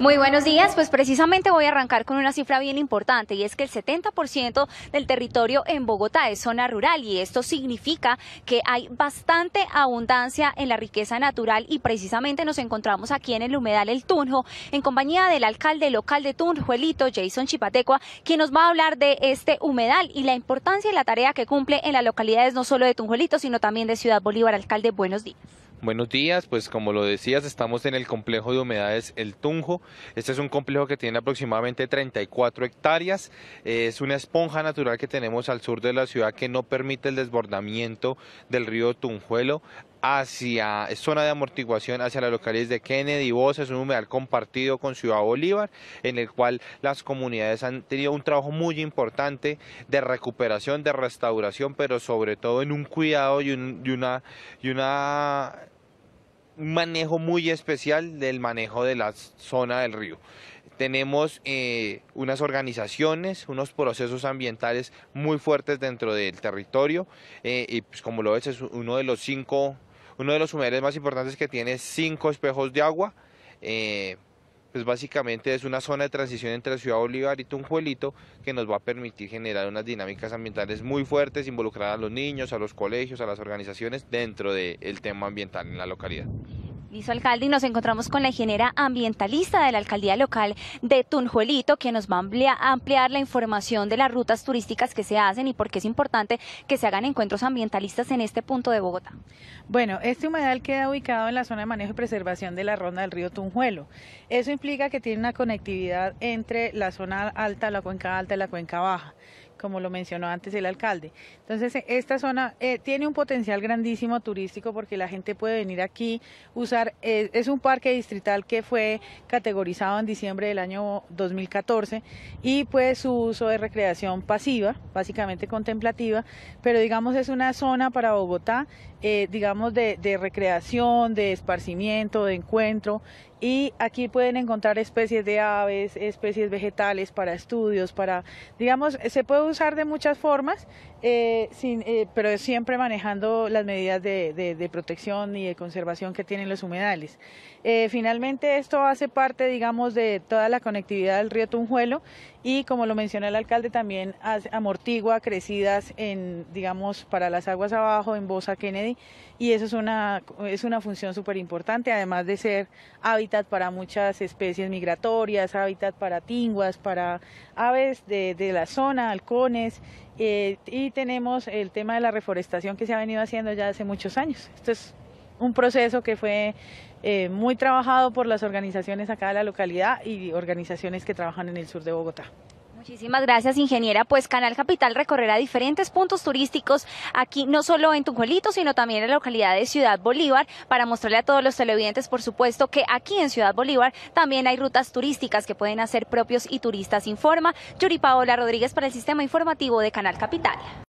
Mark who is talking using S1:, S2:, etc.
S1: Muy buenos días, pues precisamente voy a arrancar con una cifra bien importante y es que el 70% del territorio en Bogotá es zona rural y esto significa que hay bastante abundancia en la riqueza natural y precisamente nos encontramos aquí en el humedal El Tunjo en compañía del alcalde local de Tunjuelito, Jason Chipatecua, quien nos va a hablar de este humedal y la importancia y la tarea que cumple en las localidades no solo de Tunjuelito, sino también de Ciudad Bolívar. Alcalde, buenos días.
S2: Buenos días, pues como lo decías, estamos en el complejo de humedades El Tunjo. Este es un complejo que tiene aproximadamente 34 hectáreas. Eh, es una esponja natural que tenemos al sur de la ciudad que no permite el desbordamiento del río Tunjuelo hacia zona de amortiguación hacia la localidad de Kennedy, Voz, es un humedal compartido con Ciudad Bolívar, en el cual las comunidades han tenido un trabajo muy importante de recuperación, de restauración, pero sobre todo en un cuidado una, y una un manejo muy especial del manejo de la zona del río. Tenemos eh, unas organizaciones, unos procesos ambientales muy fuertes dentro del territorio eh, y pues como lo ves es uno de los cinco, uno de los humedales más importantes que tiene cinco espejos de agua. Eh, pues básicamente es una zona de transición entre Ciudad Bolívar y Tunjuelito que nos va a permitir generar unas dinámicas ambientales muy fuertes, involucrar a los niños, a los colegios, a las organizaciones dentro del tema ambiental en la
S1: localidad. Listo, alcalde, y nos encontramos con la ingeniera ambientalista de la alcaldía local de Tunjuelito, que nos va a ampliar la información de las rutas turísticas que se hacen y por qué es importante que se hagan encuentros ambientalistas en este punto de Bogotá. Bueno, este humedal queda
S3: ubicado en la zona de manejo y preservación de la ronda del río Tunjuelo. Eso implica que tiene una conectividad entre la zona alta, la cuenca alta y la cuenca baja como lo mencionó antes el alcalde. Entonces, e, esta zona eh, tiene un potencial grandísimo turístico porque la gente puede venir aquí, usar, eh, es un parque distrital que fue categorizado en diciembre del año 2014 y pues su uso es recreación pasiva, básicamente contemplativa, pero digamos es una zona para Bogotá, eh, digamos de, de recreación, de esparcimiento, de encuentro y aquí pueden encontrar especies de aves, especies vegetales para estudios, para, digamos, se puede usar de muchas formas, eh, eh, pero siempre manejando las medidas de, protección y de conservación que tienen los humedales. Eh, finalmente, esto hace parte, digamos, de toda la conectividad del río Tunjuelo y, como lo mencionó el alcalde, también amortigua crecidas en, digamos, para las aguas abajo en Bosa Kennedy y eso es una, es una función súper importante, además de ser hábitat para muchas especies migratorias, hábitat para tinguas, para aves de, de la zona, alcohol eh, y tenemos el tema de la reforestación que se ha venido haciendo ya hace muchos años. Esto es un proceso que fue eh, muy trabajado por las organizaciones acá de la localidad y organizaciones que trabajan en el sur de Bogotá.
S1: Muchísimas gracias, ingeniera. Pues Canal Capital recorrerá diferentes puntos turísticos aquí, no solo en Tunjuelito, sino también en la localidad de Ciudad Bolívar, para mostrarle a todos los televidentes, por supuesto, que aquí en Ciudad Bolívar también hay rutas turísticas que pueden hacer propios y turistas, informa Yuri Paola Rodríguez para el Sistema Informativo de Canal Capital.